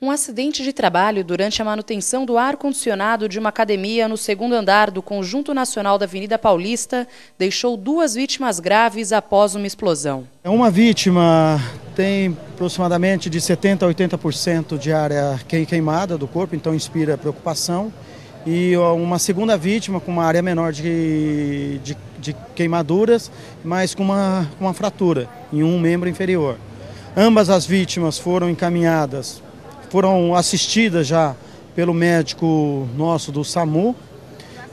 Um acidente de trabalho durante a manutenção do ar-condicionado de uma academia no segundo andar do Conjunto Nacional da Avenida Paulista deixou duas vítimas graves após uma explosão. É, uma vítima tem aproximadamente de 70% a 80% de área queimada do corpo, então inspira preocupação. E uma segunda vítima com uma área menor de, de, de queimaduras, mas com uma, uma fratura em um membro inferior. Ambas as vítimas foram encaminhadas foram assistidas já pelo médico nosso do SAMU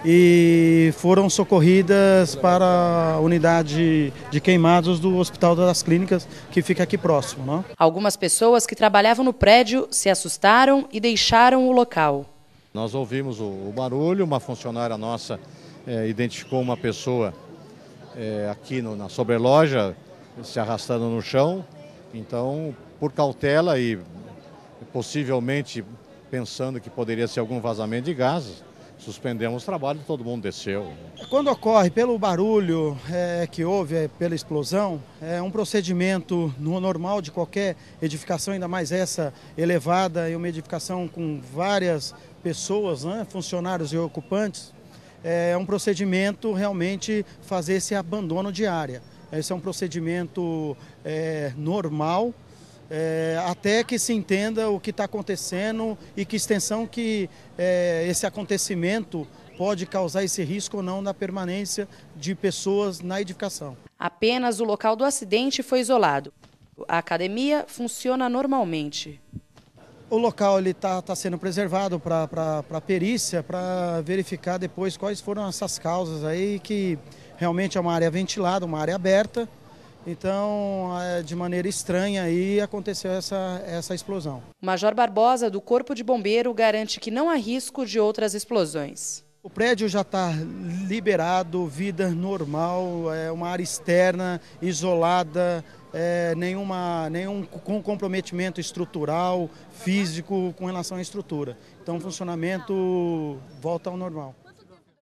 e foram socorridas para a unidade de queimados do Hospital das Clínicas, que fica aqui próximo. Né? Algumas pessoas que trabalhavam no prédio se assustaram e deixaram o local. Nós ouvimos o barulho, uma funcionária nossa é, identificou uma pessoa é, aqui no, na sobreloja se arrastando no chão. Então, por cautela e possivelmente pensando que poderia ser algum vazamento de gases, suspendemos o trabalho e todo mundo desceu. Quando ocorre pelo barulho é, que houve é, pela explosão, é um procedimento normal de qualquer edificação, ainda mais essa elevada, e uma edificação com várias pessoas, né, funcionários e ocupantes, é, é um procedimento realmente fazer esse abandono de área. Esse é um procedimento é, normal é, até que se entenda o que está acontecendo e que extensão que é, esse acontecimento pode causar esse risco ou não na permanência de pessoas na edificação. Apenas o local do acidente foi isolado. A academia funciona normalmente. O local está tá sendo preservado para perícia, para verificar depois quais foram essas causas aí, que realmente é uma área ventilada, uma área aberta. Então, é, de maneira estranha aí aconteceu essa, essa explosão. O Major Barbosa, do Corpo de Bombeiro, garante que não há risco de outras explosões. O prédio já está liberado, vida normal, é uma área externa, isolada, é, nenhuma, nenhum comprometimento estrutural, físico com relação à estrutura. Então, o funcionamento volta ao normal.